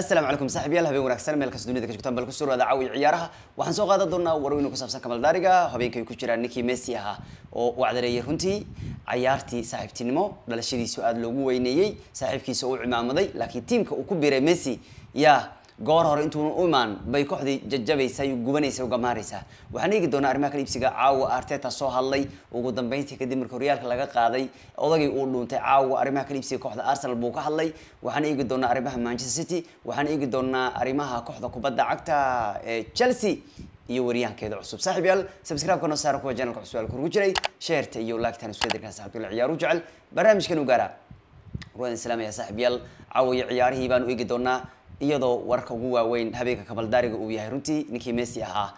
asalaamu calaykum saaxiibyaal habeen wanaagsan meel kasta dunida ka joogtaan bal ku soo raada caawi ciyaaraha waxaan soo qaadan doonaa warweynu ku saabsan kamal daariga habeenkay ku jiraan ninkii messi ahaa oo u cadareeyay runtii cayaartii saaxiibtinimo dhalashadiisu aada loogu weyneeyey saaxiibkiisa uu cimaamaday laakiin tiimka uu ku biray messi yaa goor hore intuuna u imaan bay kooxdii jajabaysaa gubanaysa ugamaaraysaa waxaan eegi doonaa arrimaha kala iibsiga caawa arteta soo hadlay ugu dambeyntii kadib marka horyaalka laga qaaday odagii uu dhuuntay caawa arrimaha kala iibsiga kooxda arsenal buu ka hadlay waxaan eegi doonaa arrimaha manchester city waxaan eegi doonaa arrimaha kooxda kubadda cagta ee chelsea iyo wariyaankeeda cusub saaxiib yaal subscribe-ka noo saara kuwa channelka cusub alku ugu jiray sheerta iyo laagtan isku edirkan saxibkala ciyaar u jecel barnaamijkan u gaara ruwadan islaamaya saaxiib yaal caawa iyo ciyaarihii baanu eegi doonaa iyadoo wararka ugu waaweyn habeenka kabaldaariga uu yahay runtii ninkii messi ahaa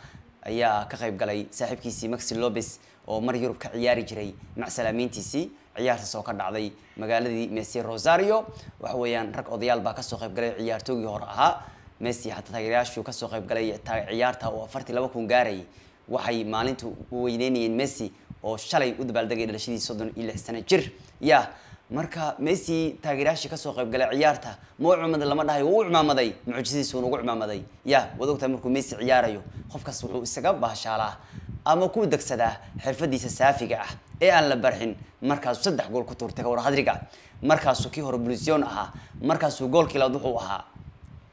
ayaa ka qayb galay saaxiibkiisii maxi lobes oo mar yurub ka ciyaari jiray mac salaamiintiisii ciyaartaas oo ka dhacday magaaladii messi rosario waxa weeyaan rag odayaal baa kasoo qayb galay ciyaartoogii hore ahaa messi hataa taageerayaashu kasoo qayb galay ciyaarta oo afartii laba kun gaarayay waxay maalinta u weyneynayeen messi oo shalay u dabaaldegay dhalashadii soddon iyo lix sano jir yah marka messi taageeryaashii kasoo qaybgalay ciyaarta ma u cumaday lama dhahay wuu u cumaamaday mucjisadiisu ugu cimaamaday ya waad ogtahay markuu messi ciyaarayo qofkaas wuxuu isaga baashaalaa ama ku degsadaa xirfadiisa saafiga ah ee aan la barxin markaasuu saddex gool ku tuurtay ka warhadriga markaasuu kii hore blusion ahaa markaasuu goolkii laad wuxuu ahaa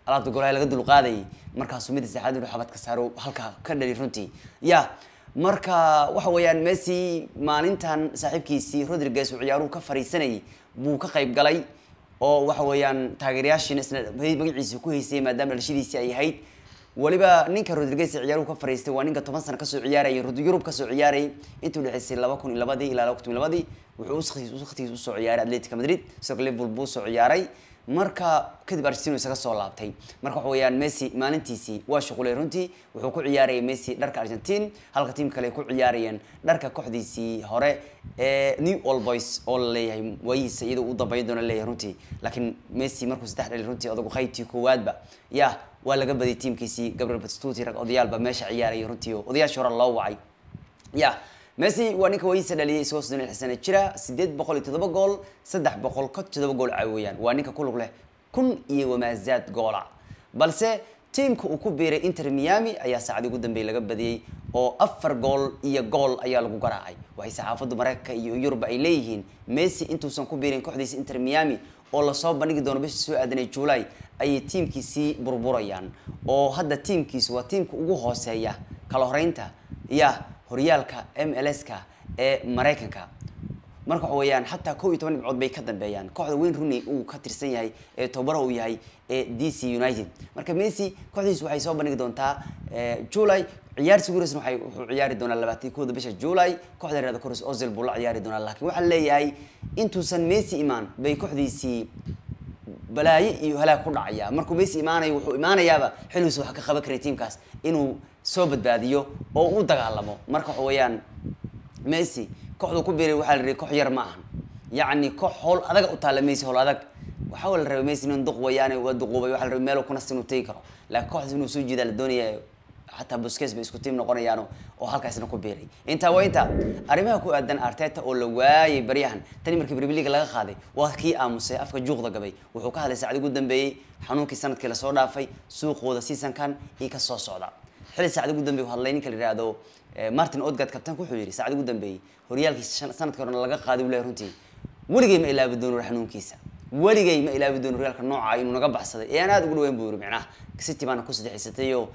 alaabta golaha laga dulqaadayay markaasuu midda saxaad inu xabadka saaro halka ka dhali runtii ya marka waxa weeyaan messi maalintan saaxiibkiisii rodriguez uu ciyaaruhu ka fariisanayay buu ka qayb galay oo waxa weeyaan taageerayaashiina isna magaciisa ku haysay maadaama dhalishidiisii ay ahayd waliba ninka rodriguez ee ciyaaruhu ka fariistay waa ninka toban sana kasoo ciyaarayay yurub kasoo ciyaarayay intuu dhexaysay laba kun iyo labadii ilaa laba kun iyo labadii wuxuu wakhtigiis usoo ciyaaray atletico madrid sidoo kale liverpool buu soo ciyaaray marka kadib argentino isaga soo laabtay marka waxa weeyaan messi maalintiisii waa shuqulay runtii wuxuu ku ciyaarayay messi dharka argentine halka tiim kale ay ku ciyaarayeen dharka kooxdiisii hore ee new all boys oo la leeyahay waayihiisa iyadoo u dambayn doona leeyahay runtii laakiin messi markuu saddex dhali runtii odagu qaybtii koowaadba yah waa laga badiyay tiamkiisii gabriel batistuti rag odayaalba meesha ciyaarayay runtii oo odayaashii hore loo wacay yah messi waa ninka wayisa dhaliyay isagoo soddon lix sana jira sideed boqol iyo toddoba gool saddex boqol ka toddoba gool caaweyaan waa ninka ku lug leh kun iyo wamaazaad goola balse tiimka uu ku biiray inter miami ayaa saacadii ugu dambeeyay laga badiyey oo afar gool iyo gool ayaa lagu garaacay waxay saxaafaddu maraykanka iyo yuruba ay leeyihiin messi intuusan ku biirin kooxdiisa inter miami oo lasoo bandhigi doono bisha soo aadanay juulay ayay tiimkiisii burburayaan oo hadda tiimkiisu waa tiimka ugu hooseeya kala horeynta ya horyaalka m l s ka ee maraykanka marka waxa weeyaan xataa kow iyo toban dhibcood bay ka dambeeyaan kooxda wayne rooney uu ka tirsan yahay ee tobabara uu yahay ee d c united marka messi kooxdiisu waxay soo bandhigi doontaa july ciyaar sigureysna waxay wuxuu ciyaari doonaa labaatan kowda bisha july kooxda yarada cores ozil buu la ciyaari doonaa laakiin waxaa leeyahay intuusan messi imaan bay kooxdiisii balaayo iyo halaag ku dhacaya markuu messi imaanayo wuxuu imaanayaaba xilgiisu wax ka qaban karay tiamkaas inuu soo badbaadiyo oo u dagaalamo marka waxa weeyaan messi kooxdu ku biiray waxaa la yihi koox yar ma ahan yacni koox howl adaga u taalla messi howl adag waxaa la rabay messi inuu duq wayaane waa duquubay waxa la rabay meel kunasi inuu tegi karo laakiin kooxdaas inuu soo jeedaa la doonaya xataa buskes bay isku tiim noqonayaano oo halkaasna ku biiray intaa waa inta arrimaha ku aadan arteta oo la waayay baryahan tani markii premier laga qaaday waa kii aamusay afka juuqda gabay wuxuu ka hadlay saacadii ugu dambeeyey xanuunkii sanadkii lasoo dhaafay suuqooda seasonkan iyo ka soo socda xilli saacad ugu dambeey hadlay ninka la yiraahdo eh, Martin Odegaard kabtaanka wuxuu yihi saacad ugu dambeeyay horyaalkiisa sanadka hore laga qaaday walaal runtii waligay ma ilaabi doono xanuunkiisa waligay ma ilaabi doono horyaalka nooca inuu naga baxsaday ee aan aad ugu dhaweyn buu yiri macnaha City baana ku sadexiysatay oo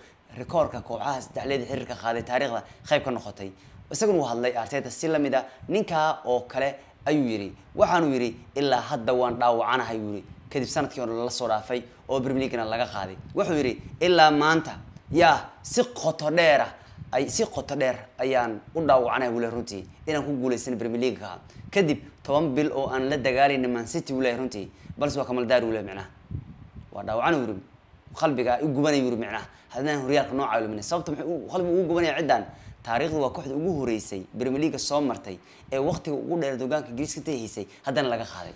rikoorka kooxaha xiriirka qaaday taariikhda qayb ka noqotay isaguna wuu hadlay Arteta si lamid a ah, ninkaa oo kale ayuu yiri waxaanu yiri ilaa hadda waan dhaawacanahay yiri kadib sanadkii hore la soo dhaafay oo Premier laga qaaday wuxuu yiri ilaa maanta ya si qoto dheera ay si qoto dheer ayaan u dhaawacnay walahi runtii inaan ku guulaysan bremier leagueka kadib toban bil oo aan la dagaalayna city walahi runtii balse waa kamaldaari walahi micnaha waa dhaawacan yuri qalbigaa i gubanay yuri micnaha haddaan horyaalka noo caawilmin sababta muxuu qalbiga ugu gubanaya ciddan taariikhdu waa kooxda ugu horeysay bremier leagueka soo martay ee waqtiga ugu dheer dogaanka ingiriiska tahaysay haddana laga qaaday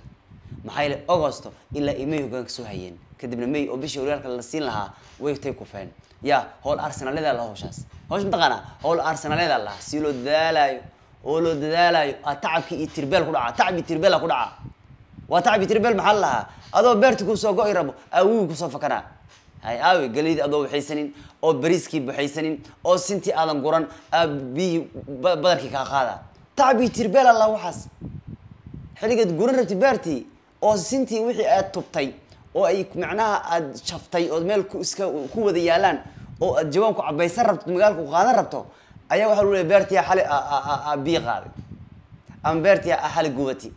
maxaa yeele augosto ilaa iyo may hogaanka soo hayeen kadibna may oo bishii horyaalka la siin lahaa way tay kufeen ya howl arsenaaleeda laha hawshaas hawsha mataqaana howl arsenaaleeda lahaa si loo dadaalayo oo loo dadaalayo a tacabkii iyo tirbeel ku dhaca tacab iyo tirbeela ku dhaca waa tacab iyo tirbeel maxaa lahaa adoo beerti kusoo go rabo aawigi kusoo fakanaa hay aawi galidii adoo waxaysanin oo bariiskii baxaysanin oo sintii aadan guran biyii badarkii kaa qaada tacab iyo tirbeel allah waxaas xilligeed guran rabti beertii oo sintii wixii aad tubtay oo ay macnaha aad shaftay ood meel iska ku wada yaalaan oo aad jawaanku cabaysan rabto magaalka ku qaadan rabto ayaa waxaa lagu leeya beertiya xali biyo qaaday ama beertiya xali gubati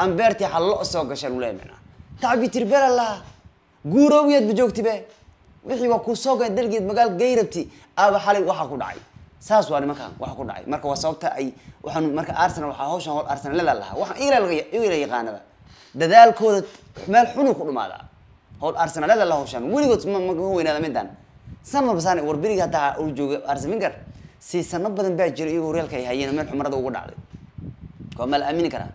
ama beertiya xal lo soo gasha lagu leeya macnaha tacbi tirbeel allaha guuroowiyaad ba joogtibe wixii waa kuu soo gaya dalgeed magaal gay rabti aaba xalay waxaa ku dhacay saas waa nimankan waxa ku dhacay marka waa sababta ay waxaan marka arsenal waxaa hawshan hol arsenal leela lahaa waxaan ila yaqaanaba dadaalkooda meel xunu ku dhumaadaa howl arsenaalada la hawshaan weligood maga weynaada midaan san walba saan war haddaa uu jooga arseminger siisano badan baa jira iyagoo horyaalka ay hayeen meel xumarada ugu dhacday waa ma la aamini karaa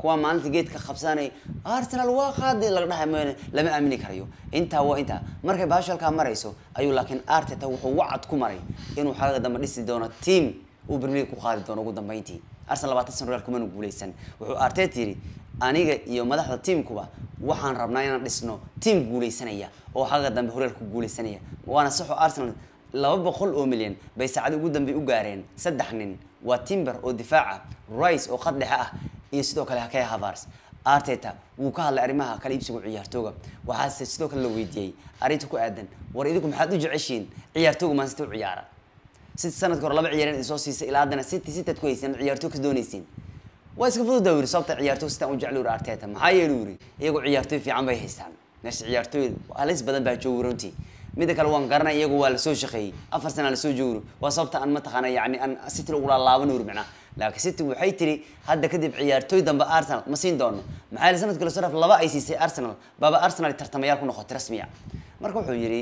kuwa maalinta geedka qabsaanay arsenal waa qaadi laga dhahay mn lama aamini karayo intaa waa intaa markay baashalkaa marayso ayuu laakiin arteta wuxuu wacad ku maray inuu xalaga dambe dhisi doono team uu bermelig ku qaadi doono ugu dambeyntii arsenal labaatan san horyal kumana guuleysan wuxuu artet yidhi aniga iyo madaxda tiamkuba waxaan rabnaa inaan dhisno tiam guuleysanaya oo xaga dambe horaal ku guuleysanaya waana saxoo arsenal laba boqol oo milyan bay saacadi ugu dambey u gaareen saddex nin waa timber oo difaaca rice oo dhexe ah iyo sidoo kale hakee havars arteta wuu ka hadlay arrimaha kala iibsiga ciyaartooga waxaase sidoo kale la weydiiyey arrinta ku aadan war idinku maxaad u jeceshihiin ciyaartooga maansita u ciyaara si sanadka hore laba ciyaareen soo siisa ilaa haddana city sitad ku haysan ciyaartoog kas doonaysiin waa iska fududa yiri sababta ciyaartoy sidaan u jecel Arteta maxaa yeelay yiri iyagu ciyaartoy fiican bay haystaan meesha ciyaartoy halis badan baa jooga runtii midda kale waan garanay iyagu waa la soo afar sana la soo joogro waa sababta aan mataqaana yani aan city ugula laaban ur micnaa laakiin city waxay tiri hadda kadib ciyaartooy dambe arsenal ma siin doono maxaa yeelay sanadkii lasoo dhaaf laba ay siisay arsenal baaba arsenal tartamayaal ku noqotay rasmiya marka wuxuu yidhi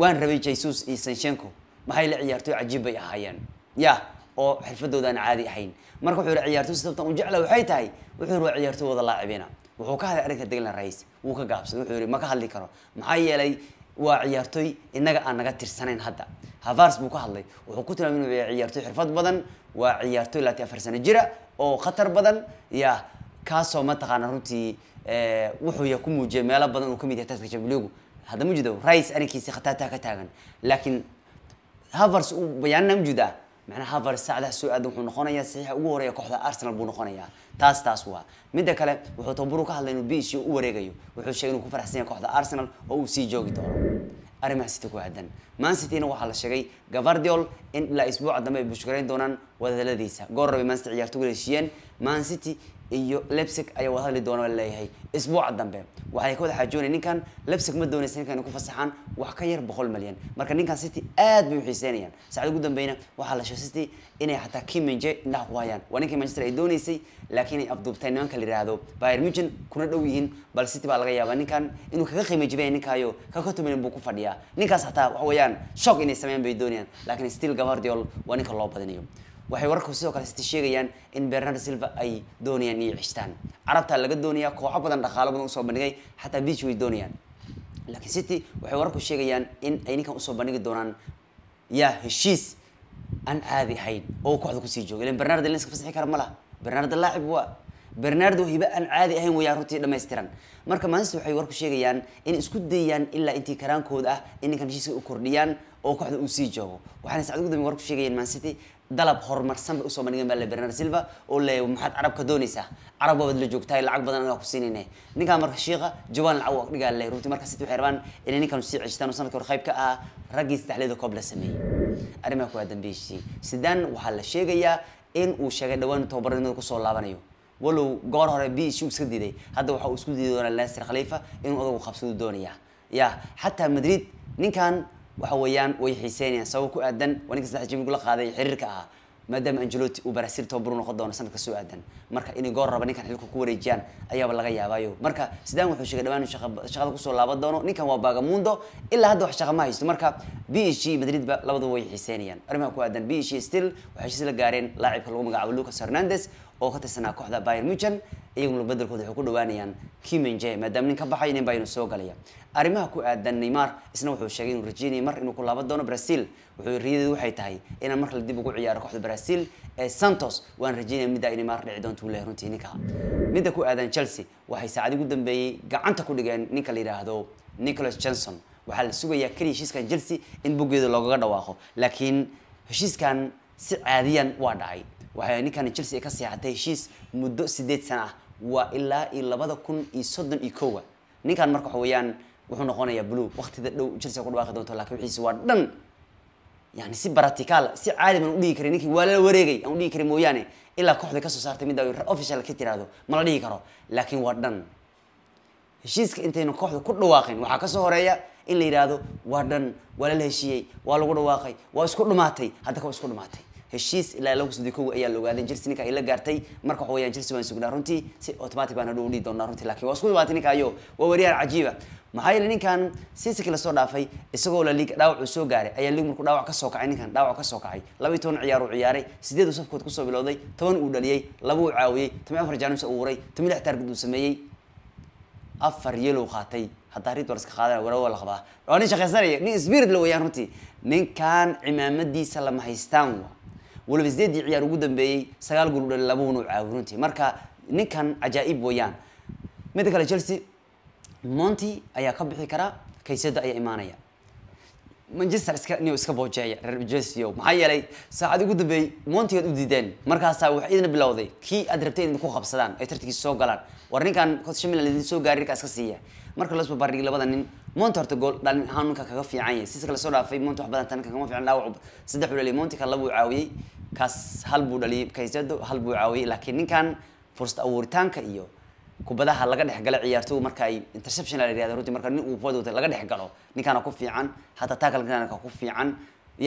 waan rabay jesus iyo sanchenko maxaa yeelay ciyaartooy cajiib bay ahaayeen ya oo xirfadooda aan caadi ahayn marka wuxuu yihi ciyaartoy sababtan u jecla waxay tahay wuxuu waa ciyaartoy wada laacibina wuxuu ka hadlay arrinta deglan rais wuu ka gaabsaday wuxuu yihi ma ka hadli karo maxaa yeelay waa ciyaartoy innaga aan naga tirsanayn hadda havars buu ka hadlay wuxuu ku tilmaamay inuu yahay ciyaartoy xirfad badan waa ciyaartoy labaatan afar sano jira oo khatar badan ya kaasoo mataqaana runtii eh, wuxuu ya ku muujiyay meelo badan uu kamid yahay taska jambiligu hadda ma jido rais arrinkiisi khatartaa ka taagan laakiin havars uu bayaanina ma jidaa معناها فارساعدها سو-aad wuxuu noqonayaa saxiixa ugu horeeya kooxda Arsenal buu noqonayaa taas taas waa midda kale wuxuu Tomburu ka hadlay inuu biishii u wareegayo wuxuu sheegay inuu ku faraxsan yahay kooxda Arsenal oo uu sii joogi doono arrimaha sida ku aadan man cityna waxaa la sheegay gavardiol in ilaa isbuuca dambe ay bushgarayn doonaan wadahadladiisa goor rabay mancity ciyaartoygu heshiiyeen mancity iyo lebsig ayaa wadahadli doona leeyahay isbuuca dambe waxay ka wada xaajoonaya ninkan lebsig ma doonaysa ninkan ku fasaxaan wax ka yar boqol milyan marka ninkan city aad bay uxiiseynayaan saacad ugu dambeyna waxaa la sheegay city inay xataa kiminje indhaha ku hayaan waa ninkii manchester ay doonaysay laakiin ay afduubtay nimanka la yihahdo bayern munchen kuna dhow yihiin bal city baa laga yaabaa ninkan inuu kaga qiimo ninkaayo kakatuminin buu ku fadhiyaa ninkaas xataa waxa weeya doonayaan shock inay sameeyaan bay doonayaan laakiin still gavardiol waa ninka loo badinayo waxay wararku sidoo kale stii sheegayaan in bernard silva ay doonayaan inay cishtaan carabtaa laga doonayaa kooxo badan dhaqaalo badan usoo bandhigay xataa beach way doonayaan laakiin city waxay wararku sheegayaan in ay ninkan usoo bandhigi doonaan yaa heshiis aan caadi ahayn oo kooxda kusii jooga ilan bernardo laska fasixi kara ma laha bernardo laacib waa bernardo hibe aan caadi ahayn wayaan runtii dhamaystiran marka maalinta waxay warku sheegayaan in isku dayayaan ilaa intii karaankood ah in ninkan heshiiska u kordhiyaan oo kooxda uu sii joogo waxaana sacad gudami warku sheegayeen man city dalab horumarsan bay usoo bandhigan baa bernard silva oo le maxaad carabka doonaysaa carab la joogtahay lacag badan anaa ku siinayne ninkaa marka shiiqa jawaan lacag waa dhigaa le runtii marka city waxay rabaan inay ninkan sii ceshtaan oo sanadka hor qayb ka ahaa raggii saddexleeda koob la sameeyey arrimaha kuwaa dambeysii sidaan waxaa la sheegayaa in uu sheegay dhawaan tababaradnimada kusoo laabanayo walow goor hore biishuu iska diiday hadda waxa uu isku diidi doonaa laster khaliifa inuu odagu qabsaduu doonaya ya xataa madrid ninkan waxa weeyaan way xiiseynayaan sababo ku aadan waa ninka saddex jimig la qaaday xiriirka ahaa maadaama angeloti uu barasil tobaru noqon doono sanadka soo aadan marka inay goor raba ninkan xilka ku wareejiyaan ayaaba laga yaabayo marka sidaan wuxuu sheegay dhamaan shaqada kusoo laaban doono ninkan waa bagamundo ilaa hadda wax shaqa ma haysto marka b e g madrid ba way xiiseynayaan arrimaha ku aadan b e g still waxay heshiis gaareen laacibka lagu magacaabo lucas hernandez oo ka tirsanaa kooxda byr muchen iyaguna bedelkooda waxay ku dhawaanayaan kiminje maadaama nin ka baxay nin baa inuu soo galaya arrimaha ku aadan neymar isna wuxuu sheegay inuu rajeynayay mar inuu ku laaban doono brasil wuxuu riyadeedu waxay tahay inaan mar kale dib ugu ciyaaro kooxda brasil ee santos waan rajeynaya middaa in neymar dhici doonta uu leeyahay runtii ninkaa midda ku aadan chelsea waxay saacadi ugu dambeeyey gacanta ku dhigeen ninka la yidhaahdo nicholas johnson waxaa la sugayaa keliya heshiiskan chelsea in boggeeda loogaga dhawaaqo laakiin heshiiskan si caadiyan waa dhacay waxay ninkani Chelsea ka seexatay heshiis muddo 8 sano ah waa ilaa 2031 ninkan marka waxa weeyaan wuxuu noqonayaa blue waqtida dhow Chelsea ku dhawaaqi doonto laakiin wixiisa waa dhan yani si practical si caadi man u dhigi karin ninkii waa la wareegay aan u dhigi karin mooyaane ilaa kooxda ka soo saartay mid official ka tiraahdo ma la dhigi karo laakiin waa dhan heshiiska intaynu kooxda ku dhawaaqin waxaa kasoo horeeya in la yidhaahdo waa dhan waa lala heshiiyey waa lagu dhawaaqay waa isku dhumaatay hadda ka isku dhumaatay heshiis ilaa laba kun kow ayaa la ogaaday Chelsea ninka ay la gaartay marka waxa weeyaan Chelsea waan sugnaa runtii si automatic baan u dhigi doonaa runtii laakiin waa isku dhibaatay ninka waa wariyaar cajiiba maxaa yeelay ninkan siisiki lasoo dhaafay isagoo la liig dhaawac uu soo gaaray ayaa liig markuu dhaawac ka soo kacay ninkan dhaawac ka soo kacay laba iyo toban ciyaar uu ciyaaray sideed uu safkood kusoo bilowday toban uu dhaliyey laba uu caawiyey toban afar jaanus uu uray toban lix taargud uu sameeyey afar yeelow qaatay haddaa rid war qaadana wara waa la qabaa waa nin shaqaysanaya nin spirit la weeyaan runtii ninkan cimaamadiisa lama haystaan waa waliba sideedii ciyaar ugu dambeeyey sagaal gool udhal labawna u caawinunti marka ninkan cajaaib ib midda kale chelsea monty ayaa ka bixi karaa kaysada ayaa imaanaya manchester iska niyo iska boojeeya reer jelseo maxaa yeelay saacad ugu dambeeyey montigaad u diideen markaasaa waxaa idin bilowday kii aad rabteen ku qabsadaan ay tartankiisa soo galaan war ninkan shamilan idin soo gaari ninkaa iska siiya marka loos barbardhigay labada nin monte horta gool dhalin ninka kaga fiican yahay siisa kale soo dhaafay monte wax badan tan kagama fiican dhaawac saddex uu dhaliyay monte kan laba caawiyey kaas hal buu dhaliyay kaysado hal buu caawiyey laakiin ninkan fursad abuuritaanka iyo kubadaha laga dhex gala ciyaartoy marka ay interception la yidhahdo runtii marka nin uu bood wata laga dhex galo ninkana ku fiican hataa taakalka ku fiican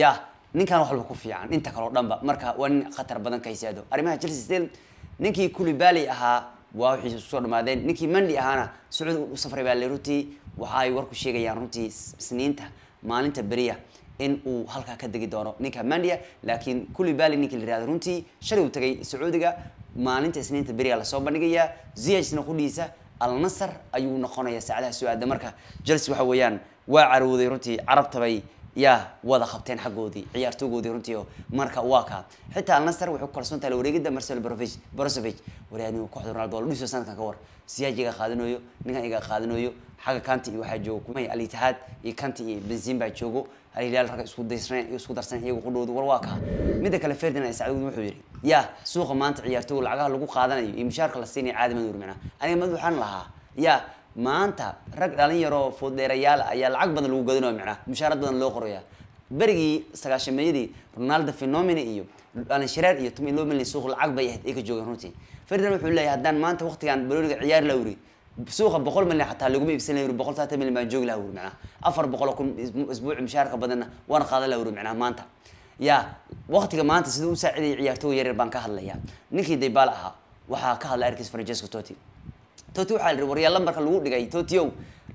ya ninkan wax walba ku fiican inta kaleo dhanba marka waa nin khatar badan kaysado arrimaha chelsea still ninkii kulibali ahaa waa wixii iskusoo dhamaadeen ninkii mandi ahaana sacuud u safray baa le runtii waxa ay warku sheegayaan runtii isniinta maalinta beriya in uu halkaa ka degi doono ninka mandia laakiin kulli bali ninkii la yirahdo runtii shalay uu tagay sacuudiga maalinta isniinta beriya lasoo bandhigayaa ziyajna qudhiisa alnasar ayuu noqonaya saacadaha su-aada marka jels waxa weeyaan waa carowday runtii carabtabay yaa wada qabteen xaggoodii ciyaartoogoodii runtii marka waa kaa xitaa naster wuxuu kalsoon tahay wareegida marcel brozovic waryaadnigu kooxda ronaldo oo la sanadkan ka war siyaaji iga qaadanayo ninkan iga qaadanayo xagga kanti iyo waxaa jooga kumay alitihad iyo kanti iyo benzin baa joogo alhilaal ragga isku daysreen isku darsan iyagu qudhoodu war waa kaa midda kale ferdinand sacduud wuxuu yidhi yaa suuqa maanta ciyaartooga lacagaha lagu qaadanayo iyo mushaarka la siinayo caadi madur aniga mad waxaan lahaa yaa maanta rag dhalinyaroo fudeerayaal ayaa lacag badan lagu gadinaya micnaha mushaarad badan loo qoraya berigii sagaashameeyadii ronaldo phenomena iyo dhalinshareer iyo tumin loo melin suuq lacag bay ahayd ay ka joogeen runtii ferdinand wuxuu leeyahay haddaan maanta waqtigan baloniga ciyaar la wuri suuqa boqol milyan xataa laguma iibsan laha wuri boqol saatan milyan baan joogi laha wuri macnaha afar boqol oo kun isbuuci mushaarka badanna waan qaadan laha wuri macnaha maanta yaa waqtiga maanta siduu u saacidayay ciyaartooy yaryar baan ka hadlaya ninkii daybaal ahaa waxaa ka hadlay arkiis francesco totti tot waxaan iri waryaa lambarka lagu dhigay totiow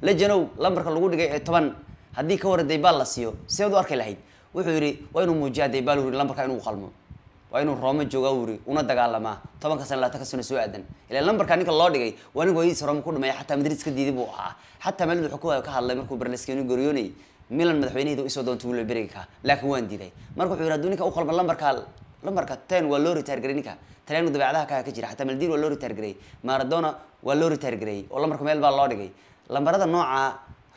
lejanow lambarka lagu dhigay ee eh, toban haddii ka hore daybaal la siiyo sideed u arki lahayd wuxuu yidhi waa inuu muujiyaa daybaal u yiri lambarka inuu qalmo waa inuu roome joogaa u una dagaalamaa tobanka sana labaatan ka sana soo aadan ila lambarka ninka loo dhigay waa nin waayadiisa roome ku dhumaya xataa madriis ka diiday buu ahaa xataa maalid wuxuu ka hadlay markuu berleskiinu gooriyoonayay milan madaxweynaheyda isoo doonta wuu la laakiin waan diiday marka wuxuu yidhi haduu ninka u qalmo lambarkaa dumarka ten waa loo ritaargarey ninka talyaanigu dabeecadaha kaha ka jira xataa maldin waa loo ritaargarey maradona waa loo ritaargarey oo lambarka meel baa loo dhigay lambarada nooca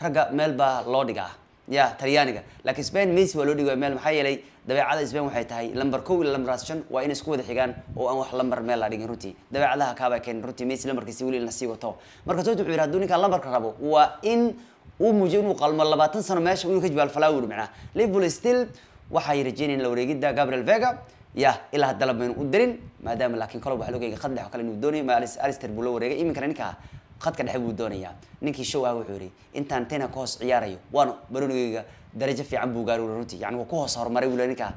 ragga meel baa loo dhigaa ya talyaaniga laakiin spain messi waa loo dhigaya meel maxaa yeelay dabeecada spain waxay tahay lambar kow iyo lambarkaas shan waa inay isku wada xigaan oo aan wax lambar meel la dhigin runtii dabeecadaha kaabaa keenin runtii messi lambarkiisi weli sii wato marka sooti wuxuu yidhi haduu ninkaa lambarka rabo waa in uu muujiyo inuu qalmo labaatan sano meesha inuu ka jibaal falaa macnaa liverpool still waxay rajeynayaan la wareegidda gabriel vega ya ilaa hadala baynu u darin maadaama laakiin kolob waa logeyga khad dhex oo kale inuu doonaya ma alister buu la wareegay iminkana ninkaa khadka dhexe buu doonaya ninkii show ah wuxuu yidhi intaan tena ka hoos ciyaarayo waana baronigeyga darajo fiican buu gaari runtii yani waa ku hoos horumaray buu le ninkaa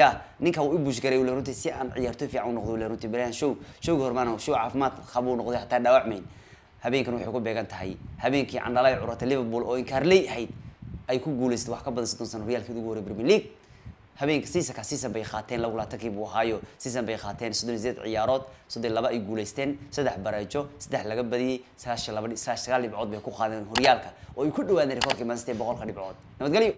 ya ninka wuu i buushgaray ule runtii si aan ciyaarto fiican u noqdo ule runtii berihan show showgi hormaana show caafimaad qabuu noqday hataa dhaawacmayn habeenkan waxay ku beegan tahay habeenkii candhalay curatay liverpool oo inkaarley ahayd ay ku guuleysatay wax ka badan soddon sano horyaalkeed ugu horey premier league habeenka siisaka siisan bay qaateen laba labaatankii buu ahaayo siisan bay qaateen soddon sideed ciyaarood soddon laba ay guulaysteen saddex baraajo saddex laga badiyey sagaashan laba sagaal dhibcood bay ku qaadeen horyaalka oo ay ku dhawaadeen rekoorkii mansitay boqolka dhibcood nabadgelyo